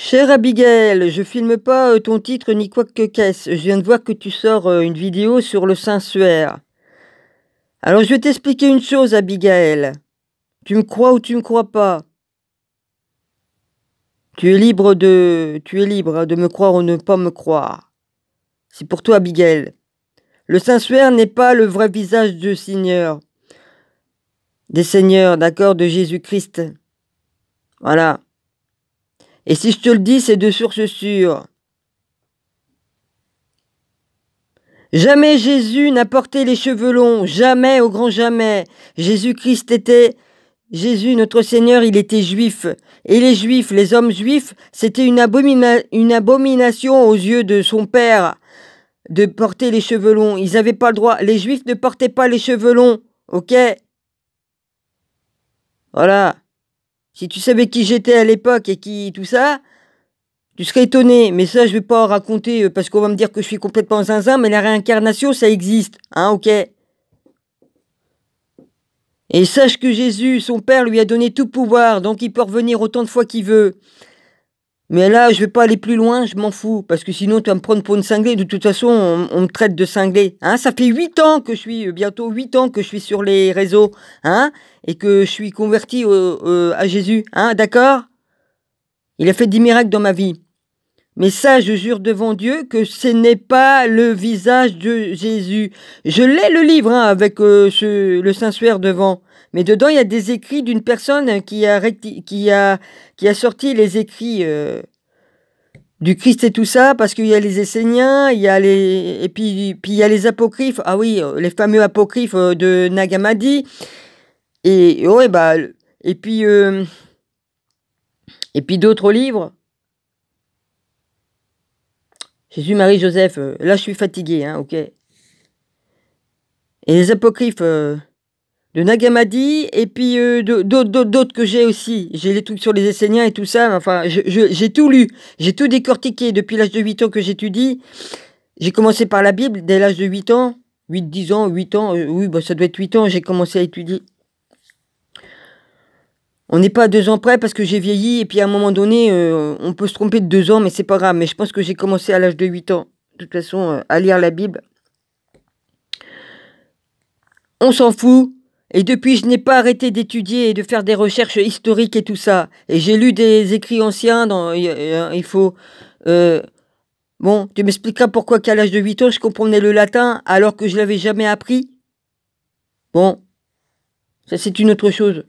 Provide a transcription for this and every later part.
Cher Abigail, je filme pas euh, ton titre ni quoi que quest Je viens de voir que tu sors euh, une vidéo sur le saint Suaire. Alors je vais t'expliquer une chose, Abigail. Tu me crois ou tu me crois pas Tu es libre de tu es libre hein, de me croire ou ne pas me croire. C'est pour toi, Abigail. Le saint Suaire n'est pas le vrai visage du Seigneur. Des seigneurs, d'accord, de Jésus-Christ. Voilà. Et si je te le dis, c'est de source sûre. Jamais Jésus n'a porté les cheveux longs, jamais au grand jamais. Jésus-Christ était Jésus, notre Seigneur, il était juif. Et les juifs, les hommes juifs, c'était une, une, abomination aux yeux de son père de porter les cheveux longs. Ils n'avaient pas le droit. Les juifs ne portaient pas les cheveux longs. Ok Voilà. Si tu savais qui j'étais à l'époque et qui tout ça, tu serais étonné. Mais ça, je vais pas en raconter euh, parce qu'on va me dire que je suis complètement zinzin, mais la réincarnation, ça existe. Hein, ok Et sache que Jésus, son Père, lui a donné tout pouvoir, donc il peut revenir autant de fois qu'il veut. Mais là, je vais pas aller plus loin, je m'en fous, parce que sinon tu vas me prendre pour une cinglée. De toute façon, on, me traite de cinglée. Hein ça fait huit ans que je suis, euh, bientôt huit ans que je suis sur les réseaux, hein Et que je suis converti euh, à Jésus, hein D'accord Il a fait dix miracles dans ma vie. Mais ça, je jure devant Dieu que ce n'est pas le visage de Jésus. Je l'ai le livre hein, avec euh, le Saint-Suaire devant. Mais dedans, il y a des écrits d'une personne qui a, qui, a, qui a sorti les écrits euh, du Christ et tout ça, parce qu'il y a les Esséniens, il y a les, et puis, puis il y a les apocryphes, ah oui, euh, les fameux apocryphes euh, de Nagamadi. Et, bah, et puis, puis d'autres livres. Jésus, Marie, Joseph, là je suis fatigué, hein, ok. Et les apocryphes de Nagamadi et puis euh, d'autres que j'ai aussi. J'ai les trucs sur les Esséniens et tout ça. Enfin, j'ai tout lu, j'ai tout décortiqué depuis l'âge de 8 ans que j'étudie. J'ai commencé par la Bible dès l'âge de 8 ans, 8, 10 ans, 8 ans. Euh, oui, bah, ça doit être 8 ans, j'ai commencé à étudier. On n'est pas à deux ans près parce que j'ai vieilli et puis à un moment donné, euh, on peut se tromper de deux ans, mais c'est pas grave. Mais je pense que j'ai commencé à l'âge de 8 ans, de toute façon, à lire la Bible. On s'en fout, et depuis, je n'ai pas arrêté d'étudier et de faire des recherches historiques et tout ça. Et j'ai lu des écrits anciens. Dans, il faut. Euh, bon, tu m'expliqueras pourquoi qu'à l'âge de 8 ans, je comprenais le latin alors que je l'avais jamais appris Bon, ça c'est une autre chose.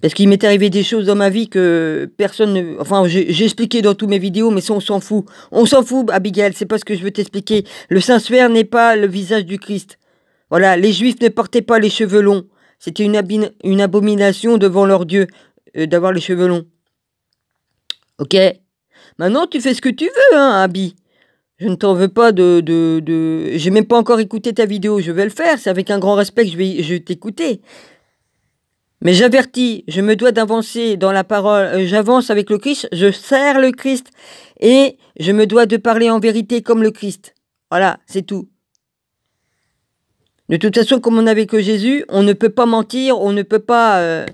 Parce qu'il m'est arrivé des choses dans ma vie que personne ne... Enfin, j'ai expliqué dans toutes mes vidéos, mais ça, on s'en fout. On s'en fout, Abigail, c'est pas ce que je veux t'expliquer. Le Saint-Suaire n'est pas le visage du Christ. Voilà, les Juifs ne portaient pas les cheveux longs. C'était une, abomination devant leur Dieu euh, d'avoir les cheveux longs. Ok Maintenant, tu fais ce que tu veux, hein, Abby. Je ne t'en veux pas de... de, de... même pas encore écouté ta vidéo. Je vais le faire. C'est avec un grand respect que je vais, je t'écouter. Mais j'avertis, je me dois d'avancer dans la parole. Euh, j'avance avec le Christ, je sers le Christ et je me dois de parler en vérité comme le Christ. Voilà, c'est tout. De toute façon, comme on n'avait que Jésus, on ne peut pas mentir, on ne peut pas. Euh,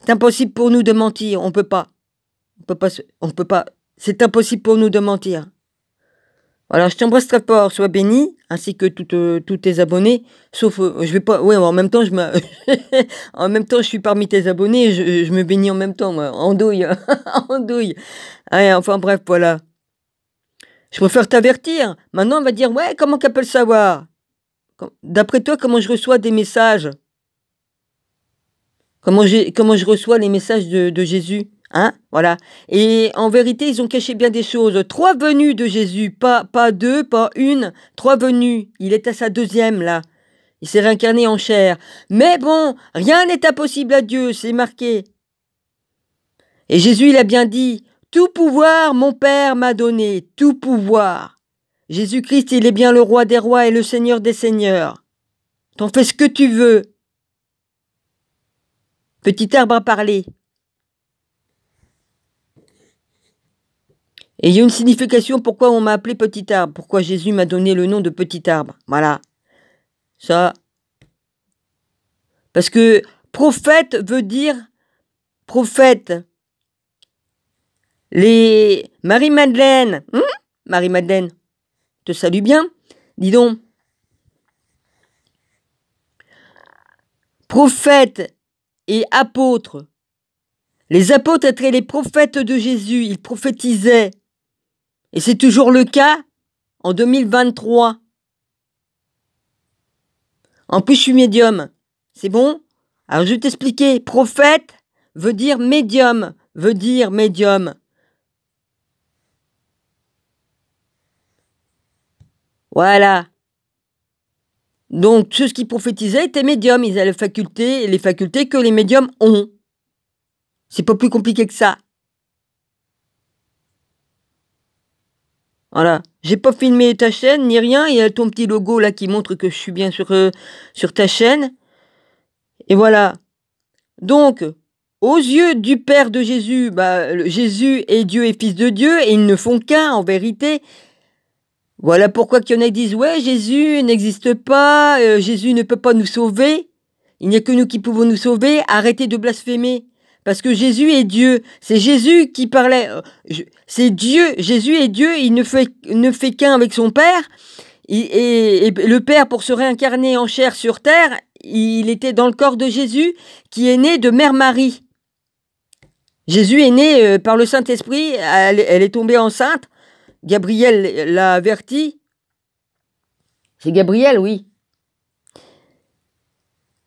c'est impossible pour nous de mentir, on peut pas. On peut pas. peut pas. C'est impossible pour nous de mentir. Voilà, je t'embrasse très fort, sois béni, ainsi que euh, tous tes abonnés, sauf, euh, je vais pas, Oui, en même temps, je me, en même temps, je suis parmi tes abonnés, je, je me bénis en même temps, moi, en douille, en douille. Allez, enfin, bref, voilà. Je préfère t'avertir. Maintenant, on va dire, ouais, comment qu'elle peut le savoir? D'après toi, comment je reçois des messages comment je, comment je reçois les messages de, Jésus Hein Voilà. Et en vérité, ils ont caché bien des choses. Trois venues de Jésus, pas, pas deux, pas une, trois venues. Il est à sa deuxième, là. Il s'est réincarné en chair. Mais bon, rien n'est impossible à Dieu, c'est marqué. Et Jésus, il a bien dit, Tout pouvoir mon Père m'a donné, tout pouvoir. Jésus-Christ, il est bien le roi des rois et le seigneur des seigneurs. T'en fais ce que tu veux. Petit arbre a parlé. Et il y a une signification pourquoi on m'a appelé petit arbre, pourquoi Jésus m'a donné le nom de petit arbre. Voilà. Ça. Parce que prophète veut dire prophète. Les Marie-Madeleine, hein Marie-Madeleine, te salue bien. Dis donc. Prophète et apôtres. Les apôtres étaient les prophètes de Jésus. Ils prophétisaient. Et c'est toujours le cas en 2023. En plus, je suis médium. C'est bon Alors, je vais t'expliquer. Prophète veut dire médium, veut dire médium. Voilà. Donc, ceux qui prophétisaient étaient médiums. Ils avaient les facultés, les facultés que les médiums ont. C'est pas plus compliqué que ça. Voilà. J'ai pas filmé ta chaîne ni rien. Il y a ton petit logo là qui montre que je suis bien sur, euh, sur ta chaîne. Et voilà. Donc, aux yeux du Père de Jésus, bah, Jésus est Dieu et Fils de Dieu, et ils ne font qu'un en vérité. Voilà pourquoi qu'il y en a qui disent Ouais, Jésus n'existe pas, euh, Jésus ne peut pas nous sauver. Il n'y a que nous qui pouvons nous sauver. Arrêtez de blasphémer. Parce que Jésus est Dieu. C'est Jésus qui parlait. Euh, c'est Dieu. Jésus est Dieu. Il ne fait, ne fait qu'un avec son Père. Et, et, le Père, pour se réincarner en chair sur terre, il était dans le corps de Jésus qui est né de Mère Marie. Jésus est né euh, par le Saint-Esprit. elle est tombée enceinte Gabriel l'a averti. C'est Gabriel, oui.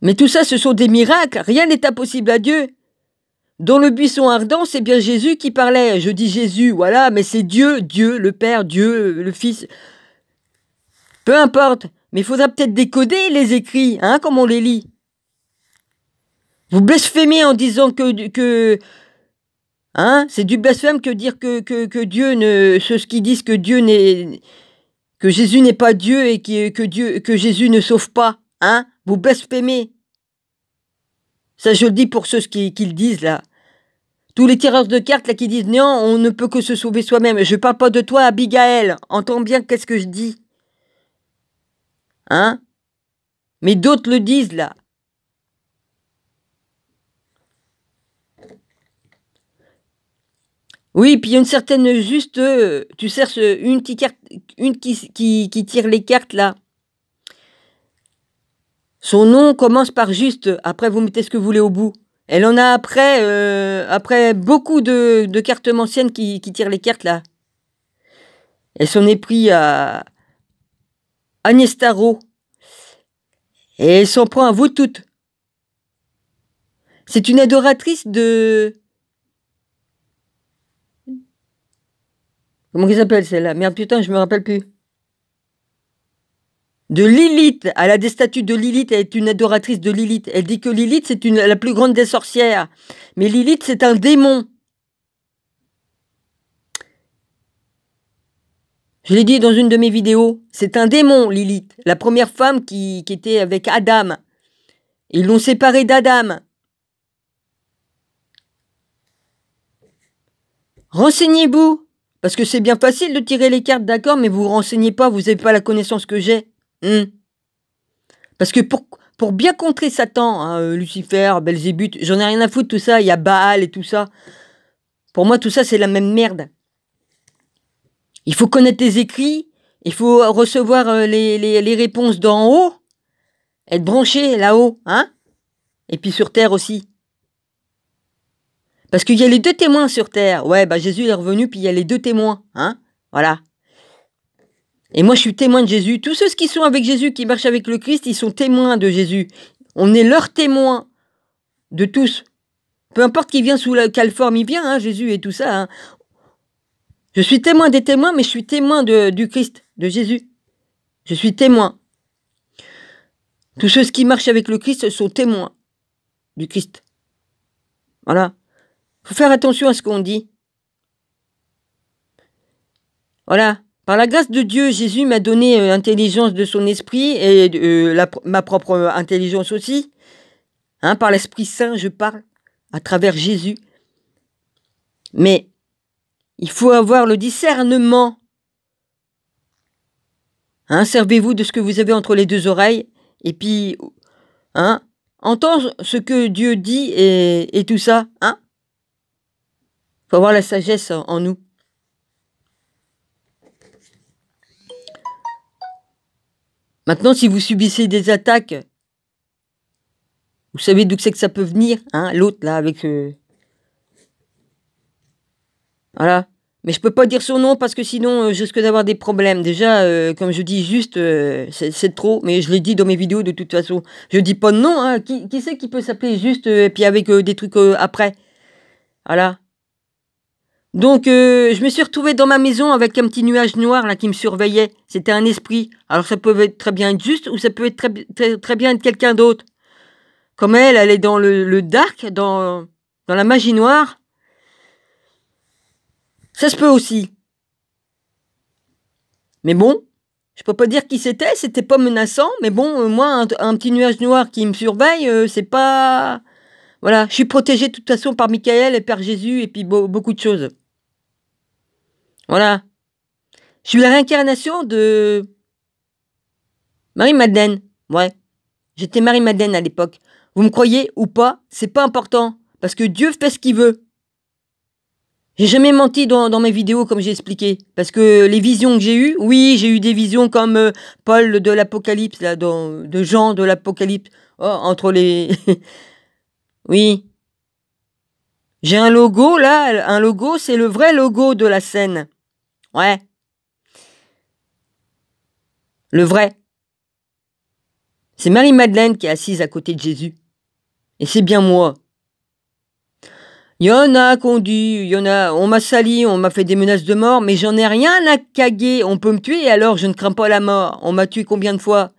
Mais tout ça, ce sont des miracles. Rien n'est impossible à Dieu. Dans le buisson ardent, c'est bien Jésus qui parlait. Je dis Jésus, voilà, mais c'est Dieu, Dieu, le Père, Dieu, le Fils. Peu importe, mais il faudra peut-être décoder les écrits, hein, comme on les lit. Vous blasphémez en disant que, que Hein C'est du blasphème que dire que, que, Dieu ne. Ceux qui disent que Dieu n'est. que Jésus n'est pas Dieu et que, Dieu, que Jésus ne sauve pas. Hein Vous blasphémez. Ça, je le dis pour ceux qui, le disent, là. Tous les tireurs de cartes, là, qui disent non, on ne peut que se sauver soi-même. Je parle pas de toi, Abigail. Entends bien qu'est-ce que je dis. Hein Mais d'autres le disent, là. Oui, puis il y a une certaine juste, euh, tu sers euh, une, qui, qui, tire les cartes là. Son nom commence par juste, après vous mettez ce que vous voulez au bout. Elle en a après, euh, après beaucoup de, cartes anciennes qui, tirent les cartes là. Elle s'en est pris à Agnès Et elle s'en prend à vous toutes. C'est une adoratrice de, Comment qu'elle s'appelle celle-là Merde, putain, je me rappelle plus. De Lilith. Elle a des statues de Lilith. Elle est une adoratrice de Lilith. Elle dit que Lilith, c'est la plus grande des sorcières. Mais Lilith, c'est un démon. Je l'ai dit dans une de mes vidéos. C'est un démon, Lilith. La première femme qui, qui était avec Adam. Ils l'ont séparée d'Adam. Renseignez-vous parce que c'est bien facile de tirer les cartes, d'accord, mais vous vous renseignez pas, vous n'avez pas la connaissance que j'ai. Hmm. Parce que pour, pour bien contrer Satan, hein, euh, Lucifer, Belzébuth, j'en ai rien à foutre, tout ça, il y a Baal et tout ça. Pour moi, tout ça, c'est la même merde. Il faut connaître les écrits, il faut recevoir euh, les, les réponses d'en haut, être branché là-haut, hein Et puis sur Terre aussi. Parce qu'il y a les deux témoins sur terre. Ouais, bah Jésus est revenu, puis il y a les deux témoins. Hein Voilà. Et moi, je suis témoin de Jésus. Tous ceux qui sont avec Jésus, qui marchent avec le Christ, ils sont témoins de Jésus. On est leur témoins. de tous. Peu importe qui vient sous la, quelle forme il vient, hein, Jésus et tout ça. Hein. Je suis témoin des témoins, mais je suis témoin de, du Christ, de Jésus. Je suis témoin. Tous ceux qui marchent avec le Christ sont témoins du Christ. Voilà faut faire attention à ce qu'on dit. Voilà. Par la grâce de Dieu, Jésus m'a donné euh, l'intelligence de son esprit et de euh, ma propre euh, intelligence aussi. Hein, par l'Esprit Saint, je parle à travers Jésus. Mais il faut avoir le discernement. Hein, servez-vous de ce que vous avez entre les deux oreilles et puis hein, entendre ce que Dieu dit et, et tout ça. Hein il faut avoir la sagesse en nous. Maintenant, si vous subissez des attaques, vous savez d'où c'est que ça peut venir, hein, l'autre là avec. Euh, voilà. Mais je peux pas dire son nom parce que sinon euh, je risque d'avoir des problèmes. Déjà, euh, comme je dis juste, c'est trop, mais je l'ai dit dans mes vidéos de toute façon. Je dis pas de nom, hein. Qui, qui c'est qui peut s'appeler juste et puis avec des trucs après Voilà. Donc euh, je me suis retrouvée dans ma maison avec un petit nuage noir là qui me surveillait. C'était un esprit. Alors ça peut être très bien être juste ou ça peut être très, bien être quelqu'un d'autre. Comme elle, elle est dans le, dark, dans, dans la magie noire. Ça se peut aussi. Mais bon, je peux pas dire qui c'était, c'était pas menaçant, mais bon, euh, moi, un, petit nuage noir qui me surveille, euh, c'est pas... Voilà, je suis protégée de toute façon par Michael et par Jésus et puis beaucoup de choses. Voilà. Je suis la réincarnation de Marie-Madeleine. Ouais. J'étais Marie-Madeleine à l'époque. Vous me croyez ou pas, c'est pas important. Parce que Dieu fait ce qu'il veut. J'ai jamais menti dans, mes vidéos comme j'ai expliqué. Parce que les visions que j'ai eues, oui, j'ai eu des visions comme euh, Paul de l'Apocalypse, là, de Jean de l'Apocalypse. Oh, entre les. oui. J'ai un logo là, un logo, c'est le vrai logo de la scène. Ouais. Le vrai. C'est Marie-Madeleine qui est assise à côté de Jésus. Et c'est bien moi. Y en a conduit, dit, a, on m'a sali, on m'a fait des menaces de mort, mais j'en ai rien à caguer. On peut me tuer alors je ne crains pas la mort. On m'a tué combien de fois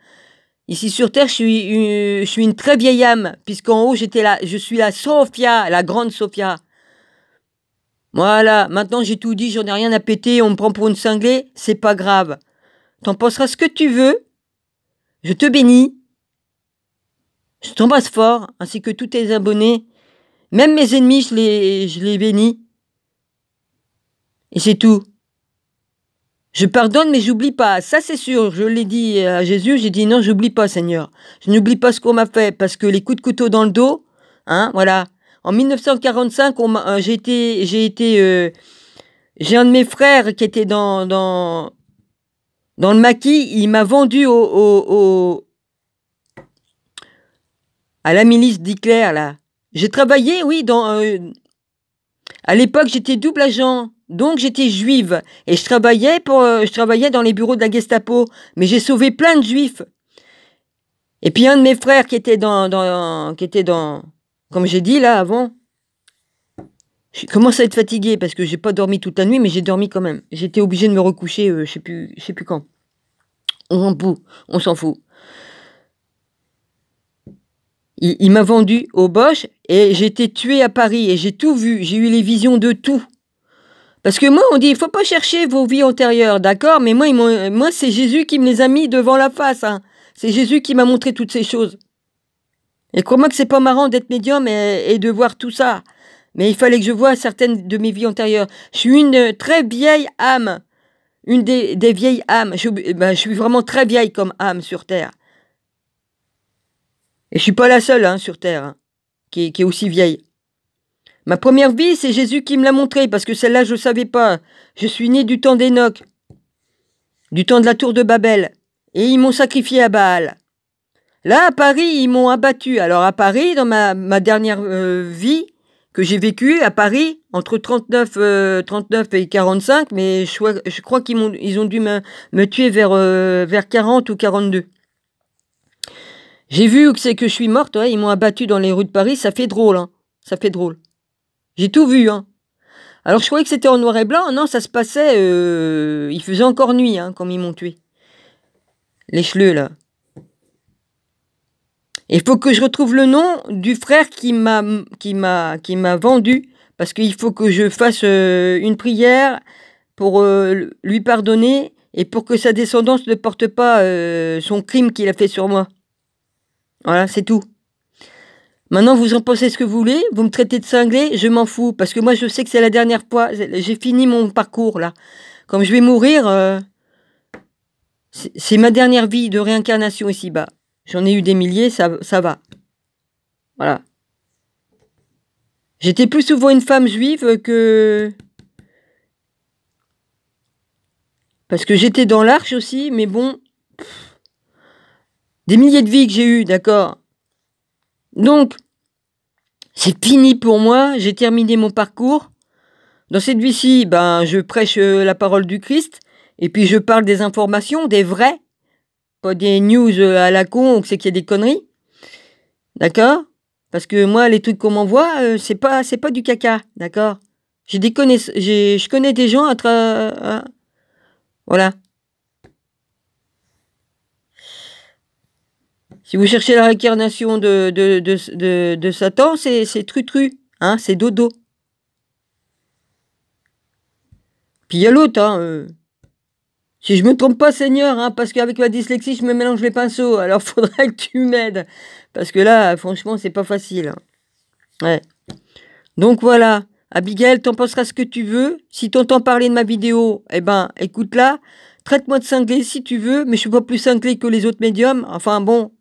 Ici sur Terre, je suis, une, euh, je suis une très vieille âme, puisqu'en haut, j'étais là, je suis la Sophia, la grande Sophia. Voilà, maintenant j'ai tout dit, j'en ai rien à péter, on me prend pour une cinglée, c'est pas grave. T'en penseras ce que tu veux. Je te bénis. Je t'embrasse fort, ainsi que tous tes abonnés. Même mes ennemis, je les, je les bénis. Et c'est tout. Je pardonne, mais j'oublie pas. Ça, c'est sûr. Je l'ai dit à Jésus. J'ai dit non, j'oublie pas, Seigneur. Je n'oublie pas ce qu'on m'a fait parce que les coups de couteau dans le dos, hein, voilà. En 1945, euh, j'ai été, euh, j'ai un de mes frères qui était dans dans le maquis. Il m'a vendu au, à la milice d'Hitler là. J'ai travaillé, oui, dans. Euh, à l'époque, j'étais double agent, donc j'étais juive et je travaillais pour, je travaillais dans les bureaux de la Gestapo. Mais j'ai sauvé plein de juifs. Et puis un de mes frères qui était dans qui était dans comme j'ai dit là avant, je commence à être fatiguée parce que j'ai pas dormi toute la nuit, mais j'ai dormi quand même. J'étais obligée de me recoucher, euh, je sais plus, je sais plus quand. On s'en fout, on s'en fout. Il, m'a vendu au Bosch et j'étais tuée à Paris et j'ai tout vu, j'ai eu les visions de tout. Parce que moi, on dit, il faut pas chercher vos vies antérieures, d'accord Mais moi, moi c'est Jésus qui me les a mis devant la face. Hein. C'est Jésus qui m'a montré toutes ces choses. Et crois-moi que c'est pas marrant d'être médium et, de voir tout ça. Mais il fallait que je voie certaines de mes vies antérieures. Je suis une très vieille âme. Une des, vieilles âmes. Eh ben, je, suis vraiment très vieille comme âme sur Terre. Et je suis pas la seule hein, sur Terre hein, qui, est aussi vieille. Ma première vie, c'est Jésus qui me l'a montrée, parce que celle-là, je ne savais pas. Je suis née du temps d'Enoch, du temps de la tour de Babel, et ils m'ont sacrifié à Baal. Là, à Paris, ils m'ont abattu. Alors à Paris, dans ma, dernière euh, vie que j'ai vécue à Paris, entre 39, 39 euh, et 45, mais je, crois qu'ils ont, ils ont dû me, tuer vers, euh, vers 40 ou 42. J'ai vu que c'est que je suis morte, ils m'ont abattu dans les rues de Paris, ça fait drôle, hein. ça fait drôle. J'ai tout vu, hein. Alors je croyais que c'était en noir et blanc, non, ça se passait, il faisait encore nuit hein, quand ils m'ont tué. Les cheleux, là. Il faut que je retrouve le nom du frère qui m'a qui m'a qui m'a vendu parce qu'il faut que je fasse euh, une prière pour euh, lui pardonner et pour que sa descendance ne porte pas euh, son crime qu'il a fait sur moi. Voilà, c'est tout. Maintenant, vous en pensez ce que vous voulez, vous me traitez de cinglé, je m'en fous, parce que moi, je sais que c'est la dernière fois, j'ai fini mon parcours, là. Comme je vais mourir, c'est ma dernière vie de réincarnation ici-bas. J'en ai eu des milliers, ça, va. Voilà. J'étais plus souvent une femme juive que... Parce que j'étais dans l'arche aussi, mais bon... des milliers de vies que j'ai eues, d'accord Donc, c'est fini pour moi, j'ai terminé mon parcours. Dans cette vie-ci, ben, je prêche euh, la parole du Christ, et puis je parle des informations, des vrais. Pas des news euh, à la con c'est qu'il y a des conneries. D'accord Parce que moi, les trucs qu'on m'envoie, euh, c'est pas, c'est pas du caca. D'accord je connais des gens à travers. Voilà. Si vous cherchez la réincarnation de, de, Satan, c'est, c'est tru-tru. Hein, c'est dodo. Puis il y a l'autre, hein. Euh, si je me trompe pas, Seigneur, hein, parce qu'avec ma dyslexie, je me mélange les pinceaux. Alors faudrait que tu m'aides. Parce que là, franchement, c'est pas facile. Hein. Ouais. Donc voilà. Abigail, t'en penseras ce que tu veux. Si t'entends parler de ma vidéo, eh ben, écoute-la. Traite-moi de cinglé si tu veux, mais je suis pas plus cinglé que les autres médiums. Enfin bon,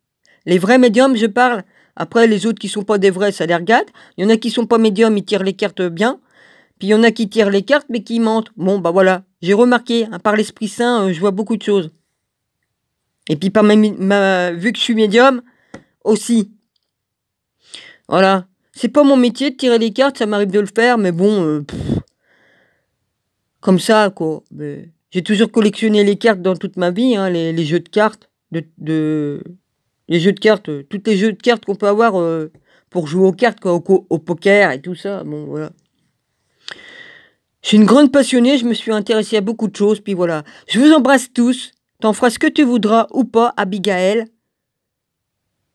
les vrais médiums, je parle. Après, les autres qui sont pas des vrais, ça les regarde. Il y en a qui sont pas médiums, ils tirent les cartes bien. Puis il y en a qui tirent les cartes, mais qui mentent. Bon, bah voilà, j'ai remarqué, hein, par l'Esprit Saint, euh, je vois beaucoup de choses. Et puis, par ma, vu que je suis médium, aussi. Voilà. C'est pas mon métier de tirer les cartes, ça m'arrive de le faire, mais bon, euh, comme ça, quoi. J'ai toujours collectionné les cartes dans toute ma vie, hein, les, jeux de cartes, de, les jeux de cartes, euh, tous les jeux de cartes qu'on peut avoir pour jouer aux cartes, au poker et tout ça. Bon, voilà. Je suis une grande passionnée, je me suis intéressée à beaucoup de choses, puis voilà. Je vous embrasse tous. T'en feras ce que tu voudras ou pas, Abigail.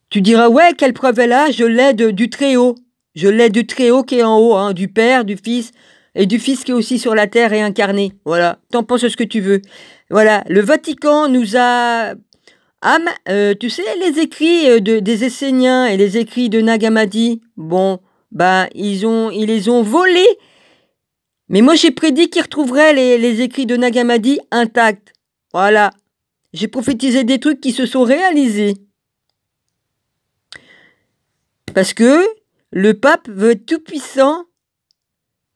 Tu diras, ouais, quelle preuve elle a Je l'ai du Très-Haut. Je l'ai du Très-Haut qui est en haut, hein, du Père, du Fils, et du Fils qui est aussi sur la terre et incarné. Voilà, t'en penses ce que tu veux. Voilà, le Vatican nous a... Euh, tu sais, les écrits euh, des Esséniens et les écrits de Nagamadi, bon, ben ils, ont, ils les ont volés mais moi j'ai prédit qu'il retrouverait les, écrits de Nagamadi intacts. Voilà. J'ai prophétisé des trucs qui se sont réalisés. Parce que le pape veut être tout puissant.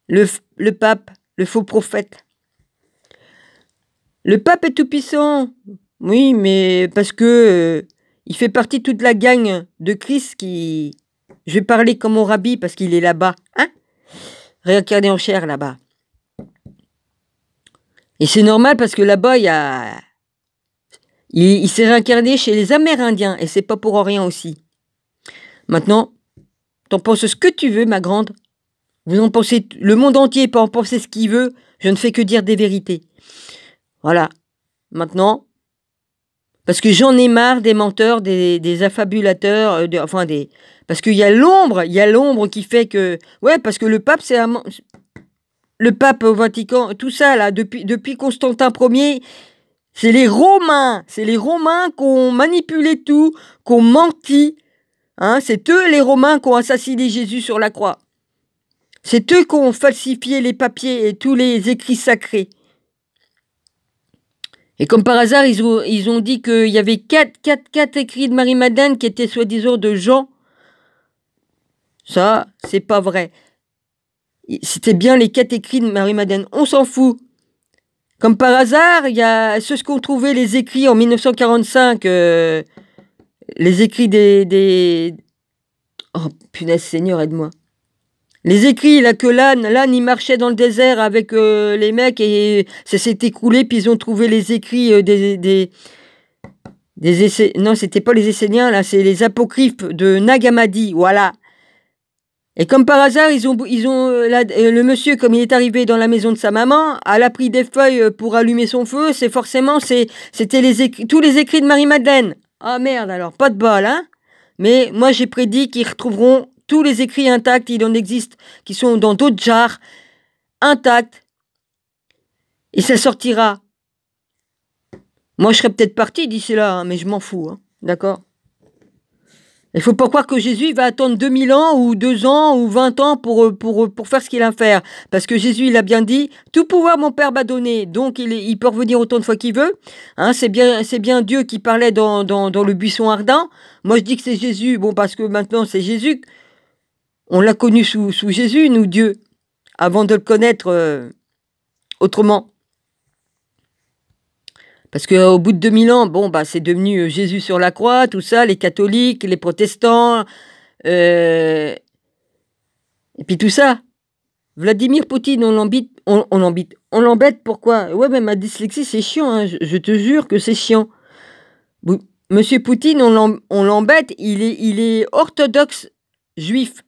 Le, le pape, le faux prophète. Le pape est tout puissant. Oui, mais parce que euh, il fait partie de toute la gang de Christ qui. Je vais parler comme mon rabbi parce qu'il est là-bas. Hein Réincarné en chair là-bas. Et c'est normal parce que là-bas, il a. Il, s'est réincarné chez les Amérindiens et c'est pas pour rien aussi. Maintenant, t'en penses ce que tu veux, ma grande. Vous en pensez, le monde entier peut en penser ce qu'il veut. Je ne fais que dire des vérités. Voilà. Maintenant, parce que j'en ai marre des menteurs, des, affabulateurs, euh, enfin des. Parce qu'il y a l'ombre, il y a l'ombre qui fait que. Ouais, parce que le pape, c'est un. Le pape au Vatican, tout ça, là, depuis, Constantin Ier, c'est les Romains, c'est les Romains qui ont manipulé tout, qui ont menti. Hein, c'est eux les Romains qui ont assassiné Jésus sur la croix. C'est eux qui ont falsifié les papiers et tous les écrits sacrés. Et comme par hasard, ils ont, ils ont dit qu'il y avait quatre, quatre, quatre écrits de Marie-Madeleine qui étaient soi-disant de Jean. Ça, c'est pas vrai. C'était bien les quatre écrits de Marie-Madeleine. On s'en fout. Comme par hasard, il y a ce qu'ont trouvé les écrits en 1945, euh, les écrits des, des... Oh, punaise, Seigneur, aide-moi. Les écrits, là, que l'âne, l'âne, il marchait dans le désert avec euh, les mecs et, ça s'est écoulé, puis ils ont trouvé les écrits euh, des, des, des essais. Non, c'était pas les Esséniens, là, c'est les apocryphes de Nagamadi, voilà. Et comme par hasard, ils ont, ils ont, euh, le monsieur, comme il est arrivé dans la maison de sa maman, elle a pris des feuilles pour allumer son feu. C'est forcément, c'était les écrits, tous les écrits de Marie-Madeleine. Ah merde alors, pas de bol, hein Mais moi j'ai prédit qu'ils retrouveront tous les écrits intacts, il en existe qui sont dans d'autres jars, intacts, et ça sortira. Moi, je serais peut-être parti d'ici là, hein, mais je m'en fous, hein. d'accord il faut pas croire que Jésus va attendre 2000 ans ou 2 ans ou 20 ans pour, pour, faire ce qu'il a à faire. Parce que Jésus, il a bien dit, tout pouvoir mon Père m'a donné. Donc, il, il peut revenir autant de fois qu'il veut. Hein. c'est bien, c'est bien Dieu qui parlait dans, dans le buisson ardent. Moi, je dis que c'est Jésus. Bon, parce que maintenant, c'est Jésus. On l'a connu sous, Jésus, nous, Dieu, avant de le connaître euh, autrement. Parce qu'au bout de 2000 ans, bon, bah, c'est devenu euh, Jésus sur la croix, tout ça, les catholiques, les protestants, euh, et puis tout ça. Vladimir Poutine, on l'embête, on, on l'embête, pourquoi Ouais, mais ma dyslexie, c'est chiant, hein, je, te jure que c'est chiant. Monsieur Poutine, on l'embête, il est, il est orthodoxe juif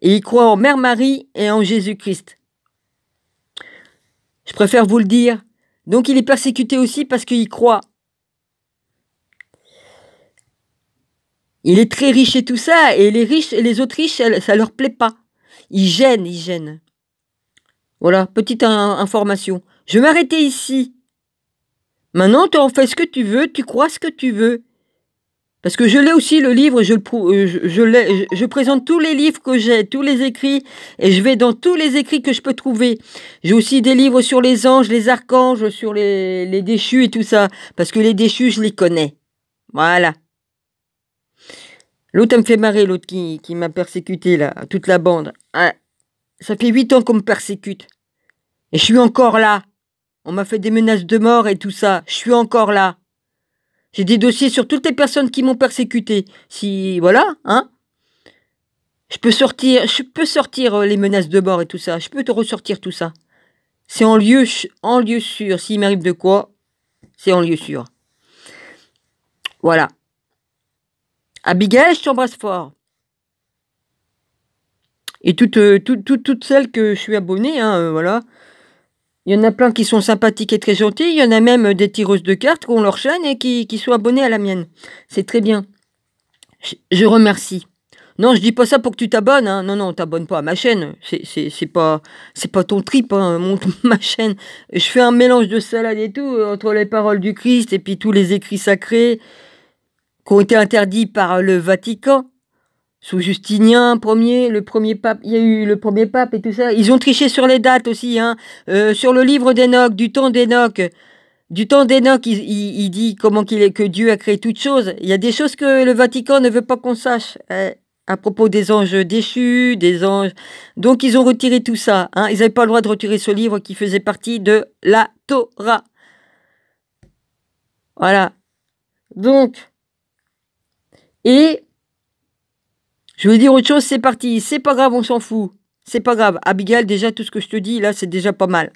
et il croit en Mère Marie et en Jésus-Christ. Je préfère vous le dire. Donc il est persécuté aussi parce qu'il croit. Il est très riche et tout ça, et les riches et les autres riches, ça leur plaît pas. Ils gênent, ils gênent. Voilà, petite information. Je vais m'arrêter ici. Maintenant, tu en fais ce que tu veux, tu crois ce que tu veux. Parce que je l'ai aussi le livre, je, euh, je, je, je, présente tous les livres que j'ai, tous les écrits, et je vais dans tous les écrits que je peux trouver. J'ai aussi des livres sur les anges, les archanges, sur les, déchus et tout ça, parce que les déchus, je les connais. Voilà. L'autre, me fait marrer, l'autre qui, m'a persécuté, là, toute la bande. Ah, ça fait huit ans qu'on me persécute. Et je suis encore là. On m'a fait des menaces de mort et tout ça. Je suis encore là. J'ai des dossiers sur toutes les personnes qui m'ont persécuté. Si voilà, hein Je peux sortir, je peux sortir euh, les menaces de bord et tout ça. Je peux te ressortir tout ça. C'est en lieu, sûr. S'il m'arrive de quoi, c'est en lieu sûr. Voilà. Abigail, je t'embrasse fort. Et toutes, euh, toutes, toutes, celles que je suis abonnée, hein, euh, voilà. Il y en a plein qui sont sympathiques et très gentils. Il y en a même des tireuses de cartes qui ont leur chaîne et qui, sont abonnées à la mienne. C'est très bien. Je, remercie. Non, je dis pas ça pour que tu t'abonnes. Hein. Non, non, t'abonnes pas à ma chaîne. C'est pas c'est pas ton trip, hein. ma chaîne. Je fais un mélange de salade et tout euh, entre les paroles du Christ et puis tous les écrits sacrés qui ont été interdits par le Vatican sous Justinien Ier, le premier pape, il y a eu le premier pape et tout ça. Ils ont triché sur les dates aussi, hein. Euh, sur le livre d'Enoch, du temps d'Enoch. Du temps d'Enoch, il, il, dit comment qu'il est, que Dieu a créé toutes choses. Il y a des choses que le Vatican ne veut pas qu'on sache. Hein, à propos des anges déchus, des anges. Donc ils ont retiré tout ça. Hein. Ils n'avaient pas le droit de retirer ce livre qui faisait partie de la Torah. Voilà. Donc. Et je veux dire autre chose, c'est parti. C'est pas grave, on s'en fout. C'est pas grave. Abigail, déjà, tout ce que je te dis, là, c'est déjà pas mal.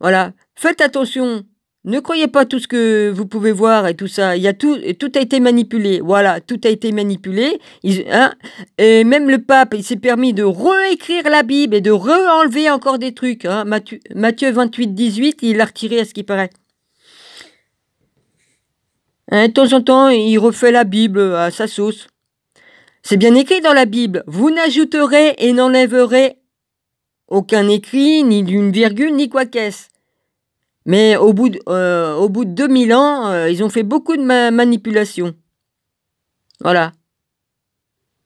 Voilà. Faites attention. Ne croyez pas tout ce que vous pouvez voir et tout ça. Il y a tout, tout a été manipulé. Voilà, tout a été manipulé. Hein. et même le pape, il s'est permis de réécrire la Bible et de re encore des trucs. Hein Matthieu, 28, 18, il l'a retiré à ce qui paraît. Hein, de temps en temps, il refait la Bible à sa sauce. C'est bien écrit dans la Bible. Vous n'ajouterez et n'enlèverez aucun écrit, ni d'une virgule, ni quoi qu'est-ce. Mais au bout de, euh, au bout de 2000 ans, euh, ils ont fait beaucoup de ma manipulations. Voilà.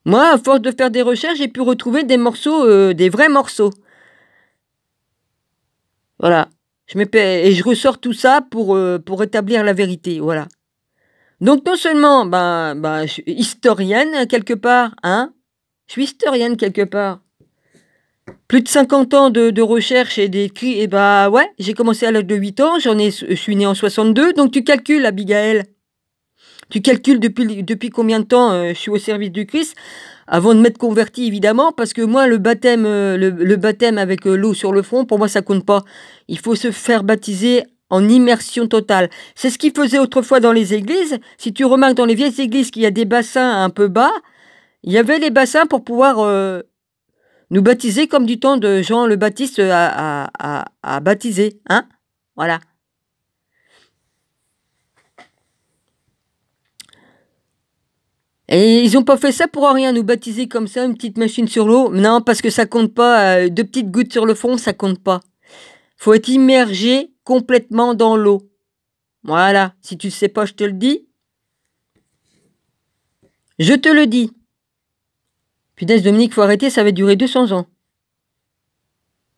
Moi, à force de faire des recherches, j'ai pu retrouver des morceaux, euh, des vrais morceaux. Voilà. Je et je ressors tout ça pour, pour établir la vérité. Voilà. Donc non seulement, ben, ben, je suis historienne quelque part, hein Je suis historienne quelque part. Plus de 50 ans de, de recherche et d'écrit, et bah ben, ouais, j'ai commencé à l'âge de 8 ans, j'en ai, je suis née en 62, donc tu calcules, Abigail. Tu calcules depuis, depuis combien de temps euh, je suis au service du Christ, avant de m'être converti évidemment, parce que moi, le baptême, euh, le, baptême avec euh, l'eau sur le front, pour moi, ça compte pas. Il faut se faire baptiser en immersion totale. C'est ce qu'ils faisaient autrefois dans les églises. Si tu remarques dans les vieilles églises qu'il y a des bassins un peu bas, il y avait les bassins pour pouvoir euh, nous baptiser comme du temps de Jean le Baptiste à, à, baptiser. Hein voilà. Et ils n'ont pas fait ça pour rien, nous baptiser comme ça, une petite machine sur l'eau. Non, parce que ça compte pas. Euh, deux petites gouttes sur le front, ça compte pas. Faut être immergé complètement dans l'eau. Voilà, si tu ne sais pas, je te le dis. Je te le dis. Punaise, Dominique, faut arrêter, ça va durer 200 ans.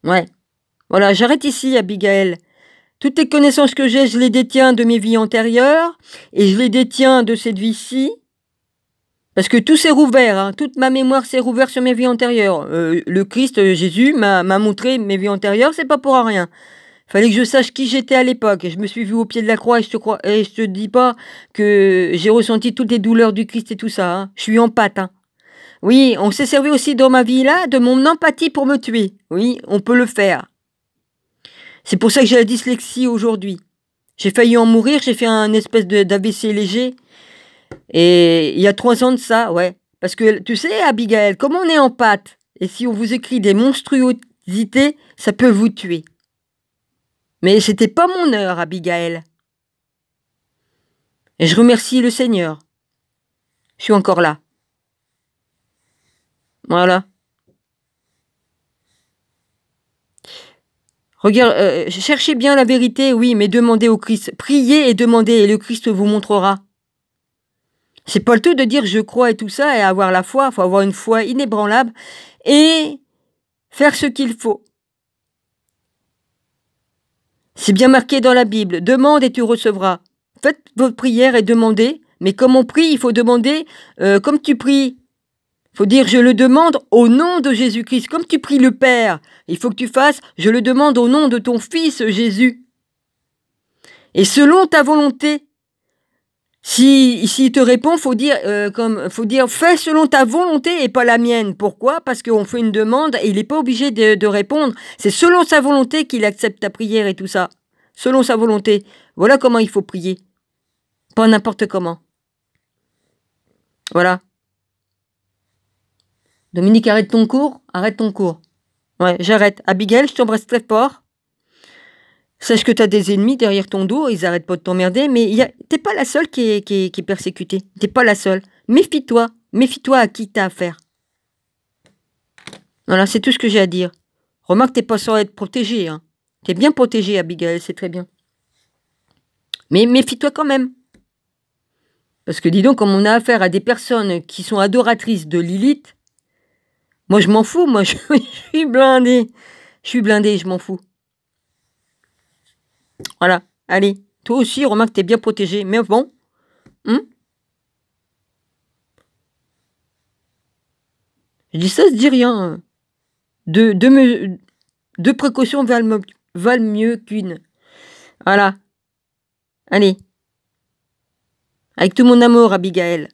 Ouais. Voilà, j'arrête ici, Abigail. Toutes les connaissances que j'ai, je les détiens de mes vies antérieures et je les détiens de cette vie-ci. Parce que tout s'est rouvert, hein. toute ma mémoire s'est rouvert sur mes vies antérieures. Euh, le Christ, euh, Jésus, m'a montré mes vies antérieures, c'est pas pour rien. Fallait que je sache qui j'étais à l'époque. Je me suis vu au pied de la croix et je te, crois, et je te dis pas que j'ai ressenti toutes les douleurs du Christ et tout ça. Hein. Je suis en pâte. Hein. Oui, on s'est servi aussi dans ma vie là de mon empathie pour me tuer. Oui, on peut le faire. C'est pour ça que j'ai la dyslexie aujourd'hui. J'ai failli en mourir, j'ai fait un espèce d'ABC léger. Et il y a trois ans de ça, ouais. Parce que tu sais, Abigail, comme on est en pâte, et si on vous écrit des monstruosités, ça peut vous tuer. Mais c'était pas mon heure, Abigaël. Et je remercie le Seigneur. Je suis encore là. Voilà. Regarde, euh, cherchez bien la vérité, oui, mais demandez au Christ. Priez et demandez, et le Christ vous montrera. C'est pas le tout de dire je crois et tout ça, et avoir la foi. Il faut avoir une foi inébranlable et faire ce qu'il faut. C'est bien marqué dans la Bible. Demande et tu recevras. Faites votre prière et demandez. Mais comme on prie, il faut demander euh, comme tu pries. Il faut dire je le demande au nom de Jésus-Christ. Comme tu pries le Père, il faut que tu fasses je le demande au nom de ton Fils Jésus. Et selon ta volonté, si, te répond, faut dire euh, comme faut dire fais selon ta volonté et pas la mienne. Pourquoi Parce qu'on fait une demande et il n'est pas obligé de, de répondre. C'est selon sa volonté qu'il accepte ta prière et tout ça. Selon sa volonté. Voilà comment il faut prier. Pas n'importe comment. Voilà. Dominique, arrête ton cours. Arrête ton cours. Ouais, j'arrête. Abigail, je t'embrasse très fort. Sache que tu as des ennemis derrière ton dos, ils n'arrêtent pas de t'emmerder, mais a... t'es pas la seule qui est, qui est, qui persécutée. T'es pas la seule. Méfie-toi. Méfie-toi à qui as affaire. Voilà, c'est tout ce que j'ai à dire. Remarque, t'es pas sans être protégé. Hein. T'es bien protégé, Abigail, c'est très bien. Mais méfie-toi quand même. Parce que dis donc, comme on a affaire à des personnes qui sont adoratrices de Lilith, moi je m'en fous, moi je suis blindée. Je suis blindée, je m'en fous. Voilà. Allez, toi aussi, Romain, que t'es bien protégé. Mais bon. Hein? Je dis ça, se dit rien. Deux, précautions valent, valent mieux qu'une. Voilà. Allez. Avec tout mon amour, Abigail.